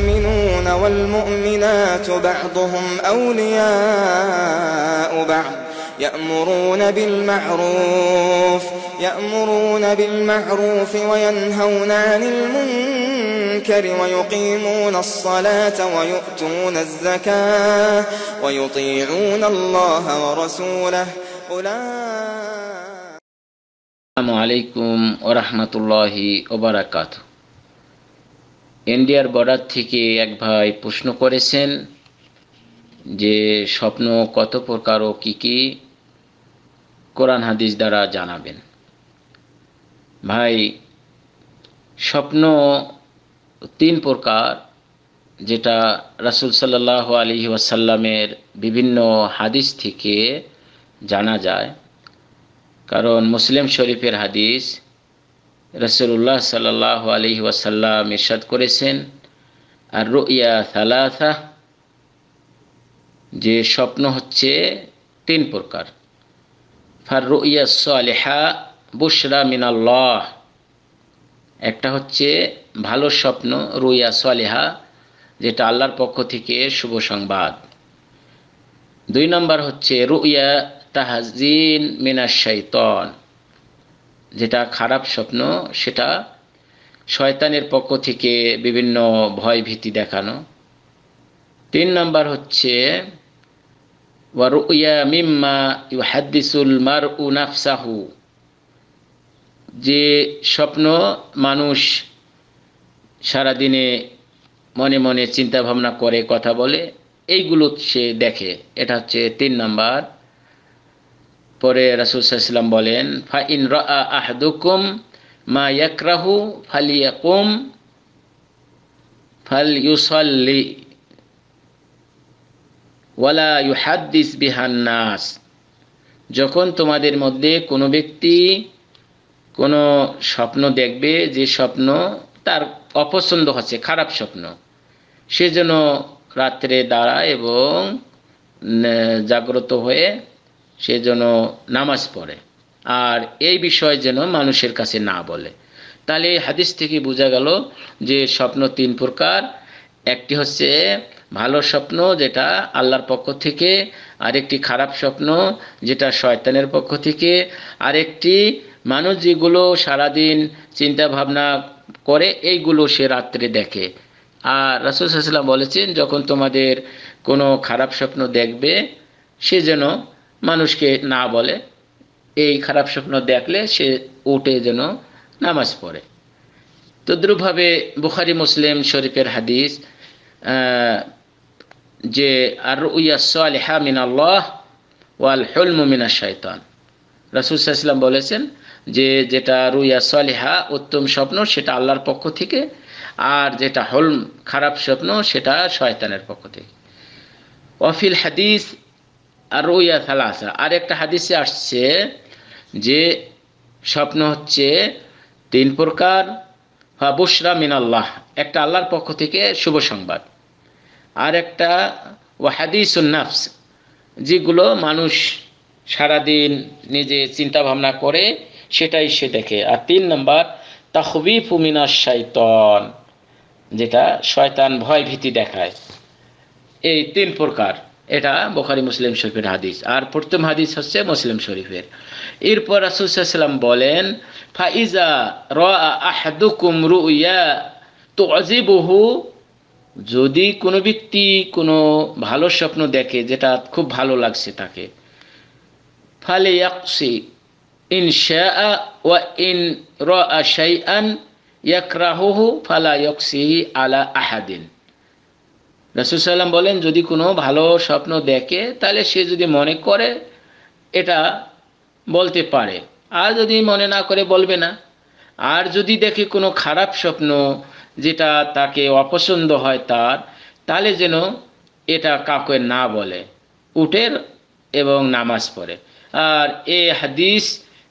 والمؤمنون والمؤمنات بعضهم أولياء بعض يأمرون بالمعروف يأمرون بالمعروف وينهون عن المنكر ويقيمون الصلاة ويؤتون الزكاة ويطيعون الله ورسوله أولئك السلام عليكم ورحمة الله وبركاته ইন্ডিয়ার বর্ডার থেকে এক ভাই প্রশ্ন করেছেন যে স্বপ্ন কত প্রকার ও কী কী কোরআন হাদিস দ্বারা জানাবেন ভাই স্বপ্ন তিন প্রকার যেটা রাসুল সাল্লাহ আলি ওয়াসাল্লামের বিভিন্ন হাদিস থেকে জানা যায় কারণ মুসলিম শরীফের হাদিস রসুল্লাহ সাল্লাহ আলি ওয়াসাল্লাম ইরশাদ করেছেন আর রুইয়া সালাথা যে স্বপ্ন হচ্ছে তিন প্রকার ফার রুইয়া সালেহা বুশরা মিনাল্লাহ একটা হচ্ছে ভালো স্বপ্ন রুইয়া সালেহা যেটা আল্লাহর পক্ষ থেকে শুভ সংবাদ দুই নম্বর হচ্ছে রুইয়া তাহাজিন মিনা শৈতন যেটা খারাপ স্বপ্ন সেটা শয়তানের পক্ষ থেকে বিভিন্ন ভয় ভীতি দেখানো তিন নম্বর হচ্ছে মিম্মা মার যে স্বপ্ন মানুষ সারাদিনে মনে মনে চিন্তা ভাবনা করে কথা বলে এইগুলো সে দেখে এটা হচ্ছে তিন নাম্বার পরে রাসুল সাল্লাম বলেন ফা ইন আহাদুকুম মা ইয়াকরাহু ফালিয়াকুম ফাল ইউসাল্লি ওয়ালা ইউহাদ্দিস বিহান্নাস যখন তোমাদের মধ্যে কোনো ব্যক্তি কোনো স্বপ্ন দেখবে যে স্বপ্ন তার অপছন্দ হচ্ছে খারাপ স্বপ্ন সে যেন রাত্রে দাঁড়ায় এবং জাগ্রত হয়ে সে যেন নামাজ পড়ে আর এই বিষয় যেন মানুষের কাছে না বলে তাহলে এই হাদিস থেকে বোঝা গেল যে স্বপ্ন তিন প্রকার একটি হচ্ছে ভালো স্বপ্ন যেটা আল্লাহর পক্ষ থেকে আরেকটি খারাপ স্বপ্ন যেটা শয়তানের পক্ষ থেকে আরেকটি মানুষ যেগুলো সারাদিন চিন্তা ভাবনা করে এইগুলো সে রাত্রে দেখে আর রাসুল বলেছেন যখন তোমাদের কোনো খারাপ স্বপ্ন দেখবে সে যেন মানুষকে না বলে এই খারাপ স্বপ্ন দেখলে সে উঠে যেন নামাজ পড়ে তদ্রুপভাবে বুখারি মুসলিম শরীফের হাদিস যে আর উইয়াসলেহা মিন আল্লাহ ওয়াল হল মুমিনা শয়তান রাসুল বলেছেন যে যেটা রুইয়া সালেহা উত্তম স্বপ্ন সেটা আল্লাহর পক্ষ থেকে আর যেটা হলম খারাপ স্বপ্ন সেটা শয়তানের পক্ষ থেকে অফিল হাদিস আর রুইয়া সালাসা আর একটা হাদিসে আসছে যে স্বপ্ন হচ্ছে তিন প্রকার বুসরা মিনাল্লাহ একটা আল্লাহর পক্ষ থেকে শুভ সংবাদ আর একটা ওয়াহাদিসুন্নাফস যেগুলো মানুষ সারাদিন নিজে চিন্তা ভাবনা করে সেটাই সে দেখে আর তিন নম্বর তাহবি ফুমিনার শৈতন যেটা শয়তান ভয় ভীতি দেখায় এই তিন প্রকার এটা বোখারি মুসলিম শরীফের হাদিস আর প্রথম হাদিস হচ্ছে মুসলিম শরীফের এরপর রাসুসাল্লাম বলেন ফাইজা রাহাদুকুম ইয়া তো অজিবহু যদি কোনো ব্যক্তি কোনো ভালো স্বপ্ন দেখে যেটা খুব ভালো লাগছে তাকে ফালে ইয়াকসি ইন শা ওয়া ইন রা শাইআন ইয়াকরাহু ফালা ইয়কসি আলা আহাদিন রসুসাল্লাম বলেন যদি কোনো ভালো স্বপ্ন দেখে তাহলে সে যদি মনে করে এটা বলতে পারে আর যদি মনে না করে বলবে না আর যদি দেখে কোনো খারাপ স্বপ্ন যেটা তাকে অপছন্দ হয় তার তাহলে যেন এটা কাউকে না বলে উঠের এবং নামাজ পড়ে আর এ হাদিস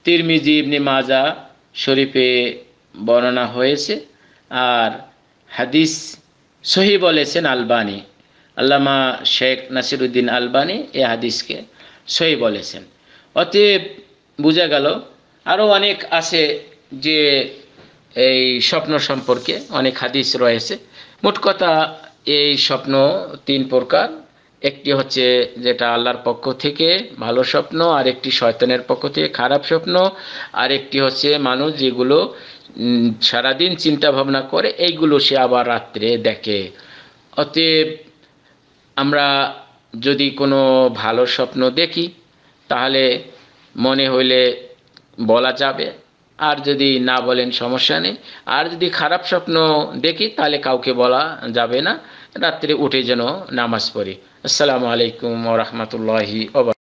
তিরমিজি ইবনে মাজা শরীফে বর্ণনা হয়েছে আর হাদিস সহি বলেছেন আলবানি আল্লামা শেখ নাসিরুদ্দিন আলবানি এ হাদিসকে সহি বলেছেন অতএব বোঝা গেল আরও অনেক আছে যে এই স্বপ্ন সম্পর্কে অনেক হাদিস রয়েছে মোট কথা এই স্বপ্ন তিন প্রকার একটি হচ্ছে যেটা আল্লাহর পক্ষ থেকে ভালো স্বপ্ন আর একটি শয়তানের পক্ষ থেকে খারাপ স্বপ্ন আর একটি হচ্ছে মানুষ যেগুলো সারাদিন চিন্তা ভাবনা করে এইগুলো সে আবার রাত্রে দেখে অতএব আমরা যদি কোনো ভালো স্বপ্ন দেখি তাহলে মনে হইলে বলা যাবে আর যদি না বলেন সমস্যা নেই আর যদি খারাপ স্বপ্ন দেখি তাহলে কাউকে বলা যাবে না রাত্রে উঠে যেন নামাজ পড়ি আসসালামু আলাইকুম রহমতুল্লাহি